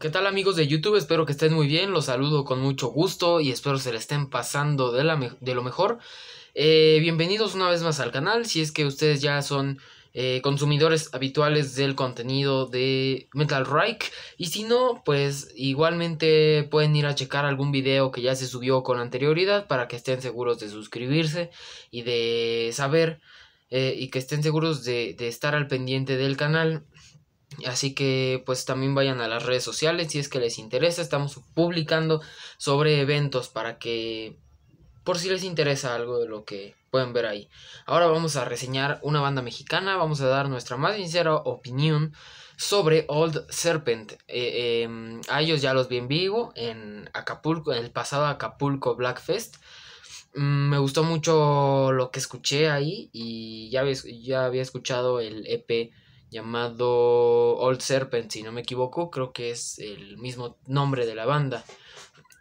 ¿Qué tal amigos de YouTube? Espero que estén muy bien, los saludo con mucho gusto y espero se le estén pasando de, la de lo mejor. Eh, bienvenidos una vez más al canal, si es que ustedes ya son eh, consumidores habituales del contenido de Metal Rike. y si no, pues igualmente pueden ir a checar algún video que ya se subió con anterioridad para que estén seguros de suscribirse y de saber eh, y que estén seguros de, de estar al pendiente del canal Así que pues también vayan a las redes sociales si es que les interesa. Estamos publicando sobre eventos para que por si les interesa algo de lo que pueden ver ahí. Ahora vamos a reseñar una banda mexicana, vamos a dar nuestra más sincera opinión sobre Old Serpent. Eh, em, a ellos ya los vi en vivo en Acapulco, en el pasado Acapulco Blackfest mm, me gustó mucho lo que escuché ahí y ya ya había escuchado el EP llamado Old Serpent, si no me equivoco, creo que es el mismo nombre de la banda.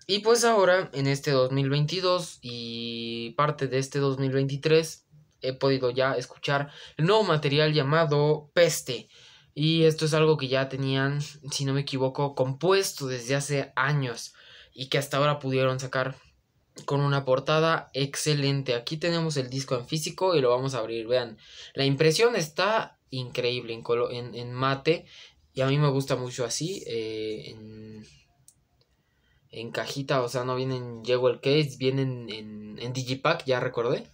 Y pues ahora, en este 2022 y parte de este 2023, he podido ya escuchar el nuevo material llamado Peste. Y esto es algo que ya tenían, si no me equivoco, compuesto desde hace años y que hasta ahora pudieron sacar con una portada excelente. Aquí tenemos el disco en físico y lo vamos a abrir. Vean, la impresión está increíble en, en, mate y a mí me gusta mucho así. Eh, en, cajita, o sea, no vienen Jewel Case, vienen en, Digipack, ya recordé.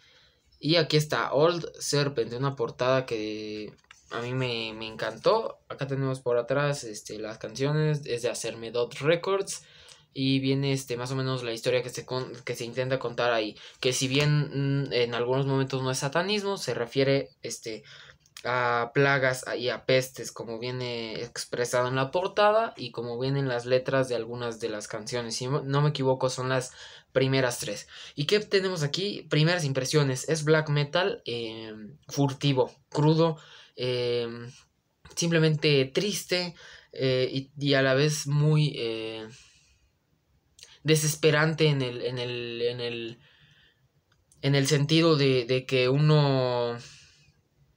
Y aquí está Old Serpent, una portada que a mí me, encantó. Acá tenemos por atrás este, las canciones, es de Hacerme Dot Records y viene este más o menos la historia que se, que se intenta contar ahí, que si bien mm, en algunos momentos no es satanismo, se refiere este a plagas y a pestes, como viene expresado en la portada y como vienen las letras de algunas de las canciones. Si no me equivoco, son las primeras tres. ¿Y qué tenemos aquí? Primeras impresiones. Es black metal em, furtivo, crudo, em, simplemente triste eh, y, a la vez muy... Eh, desesperante en el, en el, sentido de, que uno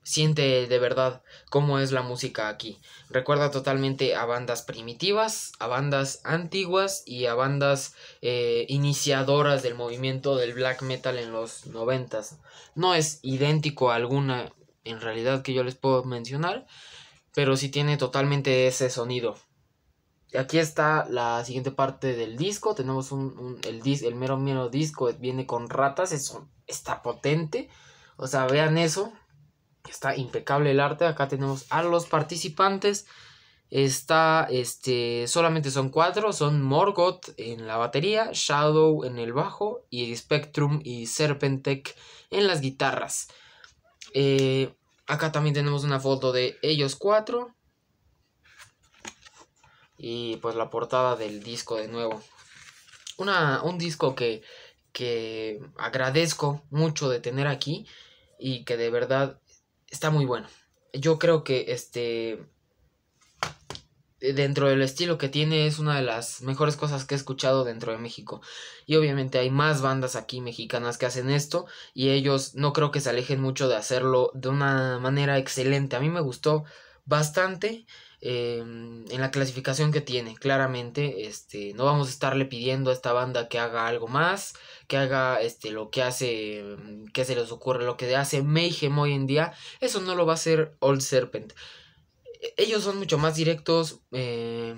siente de verdad cómo es la música aquí. Recuerda totalmente a bandas primitivas, a bandas antiguas y a bandas eh, iniciadoras del movimiento del black metal en los noventas. No es idéntico a alguna en realidad que yo les puedo mencionar, pero sí tiene totalmente ese sonido aquí está la siguiente parte del disco. Tenemos un, el, el mero mero disco, viene con ratas, está potente. O sea, vean eso. Está impecable el arte. Acá tenemos a los participantes. Está, este, solamente son cuatro. Son Morgoth en la batería, Shadow en el bajo y Spectrum y Serpentec en las guitarras. Eh, acá también tenemos una foto de ellos cuatro y pues la portada del disco de nuevo. un disco que, que agradezco mucho de tener aquí y que de verdad está muy bueno. Yo creo que este dentro del estilo que tiene es una de las mejores cosas que he escuchado dentro de México. Y obviamente hay más bandas aquí mexicanas que hacen esto y ellos no creo que se alejen mucho de hacerlo de una manera excelente. A mí me gustó bastante Em, en la clasificación que tiene, claramente, este, no vamos a estarle pidiendo a esta banda que haga algo más, que haga este, lo que hace, em, que se les ocurre, lo que hace Mayhem hoy en día, eso no lo va a hacer Old Serpent. E, ellos son mucho más directos eh,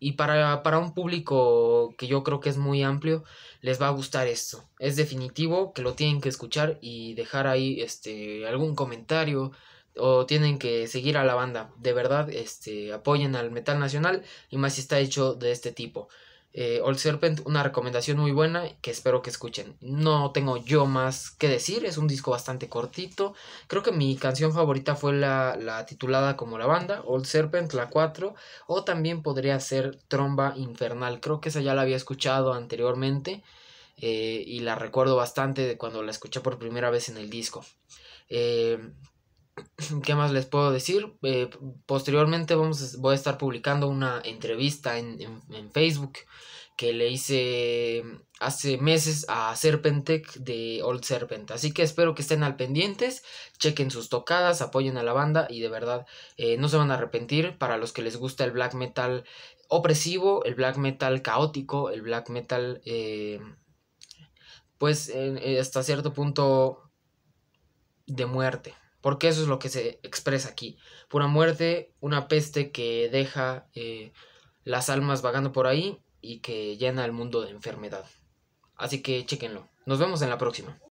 y para, para un público que yo creo que es muy amplio, les va a gustar esto. Es definitivo que lo tienen que escuchar y dejar ahí este, algún comentario, o tienen que seguir a la banda. De verdad, este, apoyen al metal nacional y más si está hecho de este tipo. Eh, Old Serpent, una recomendación muy buena que espero que escuchen. No tengo yo más que decir, es un disco bastante cortito. Creo que mi canción favorita fue la, titulada como la banda, Old Serpent, la 4, o también podría ser Tromba Infernal. Creo que esa ya la había escuchado anteriormente eh, y la recuerdo bastante de cuando la escuché por primera vez en el disco. Eh, ¿qué más les puedo decir? Eh, posteriormente vamos voy a estar publicando una entrevista en, Facebook que le hice em, hace meses a Serpentec de Old Serpent. Así que espero que estén al pendientes, chequen sus tocadas, apoyen a la banda y de verdad eh, no se van a arrepentir para los que les gusta el black metal opresivo, el black metal caótico, el black metal em, pues eh, hasta cierto punto de muerte porque eso es lo que se expresa aquí. Pura muerte, una peste que deja eh, las almas vagando por ahí y que llena el mundo de enfermedad. Así que chéquenlo. Nos vemos en la próxima.